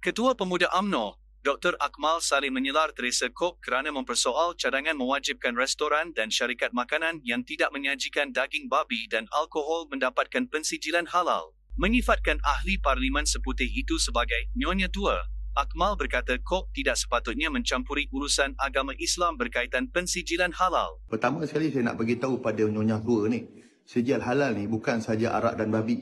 Ketua Pemuda AMNO, Dr. Akmal Sari menyelar Teresa Kok kerana mempersoal cadangan mewajibkan restoran dan syarikat makanan yang tidak menyajikan daging babi dan alkohol mendapatkan pensijilan halal. Menyifatkan ahli parlimen seputih itu sebagai nyonya tua, Akmal berkata Kok tidak sepatutnya mencampuri urusan agama Islam berkaitan pensijilan halal. Pertama sekali saya nak bagi tahu pada nyonya tua ni, sijil halal ni bukan saja arak dan babi.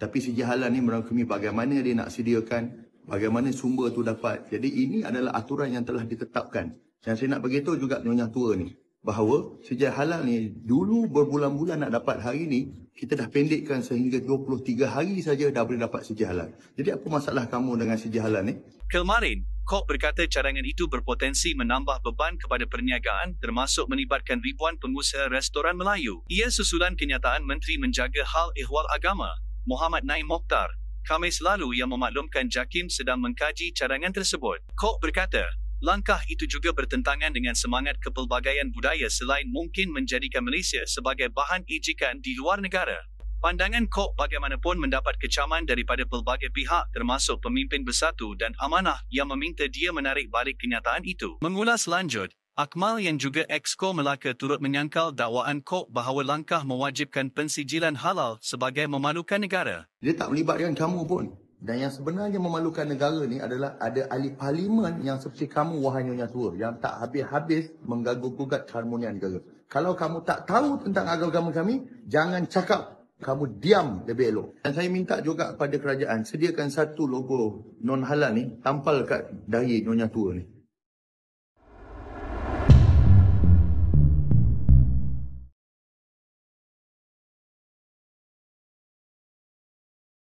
Tapi sijil halal ni merangkumi bagaimana dia nak sediakan bagaimana sumber tu dapat. Jadi ini adalah aturan yang telah ditetapkan. Yang saya nak beritahu juga Nyonya Tua ni. Bahawa sejak halal ni, dulu berbulan-bulan nak dapat hari ni, kita dah pendekkan sehingga 23 hari saja dah boleh dapat sejak halal. Jadi apa masalah kamu dengan sejak halal ni? Kelmarin, Kok berkata cadangan itu berpotensi menambah beban kepada perniagaan termasuk menibatkan ribuan pengusaha restoran Melayu. Ia susulan kenyataan Menteri Menjaga Hal Ehwal Agama, Muhammad Naim Mokhtar, Kamis lalu yang memaklumkan JAKIM sedang mengkaji cadangan tersebut. Kok berkata, langkah itu juga bertentangan dengan semangat kepelbagaian budaya selain mungkin menjadikan Malaysia sebagai bahan ijikan di luar negara. Pandangan Kok bagaimanapun mendapat kecaman daripada pelbagai pihak termasuk pemimpin bersatu dan amanah yang meminta dia menarik balik kenyataan itu. Mengulas lanjut, Akmal yang juga Exco Melaka turut menyangkal dakwaan Kok bahawa langkah mewajibkan pensijilan halal sebagai memalukan negara. Dia tak melibatkan kamu pun. Dan yang sebenarnya memalukan negara ni adalah ada ahli parlimen yang seperti kamu wahai nyonya tua yang tak habis-habis mengganggu gugat harmonian negara. Kalau kamu tak tahu tentang agama kami, jangan cakap kamu diam lebih elok. Dan saya minta juga kepada kerajaan sediakan satu logo non halal ni tampal kat dahi nyonya tua ni.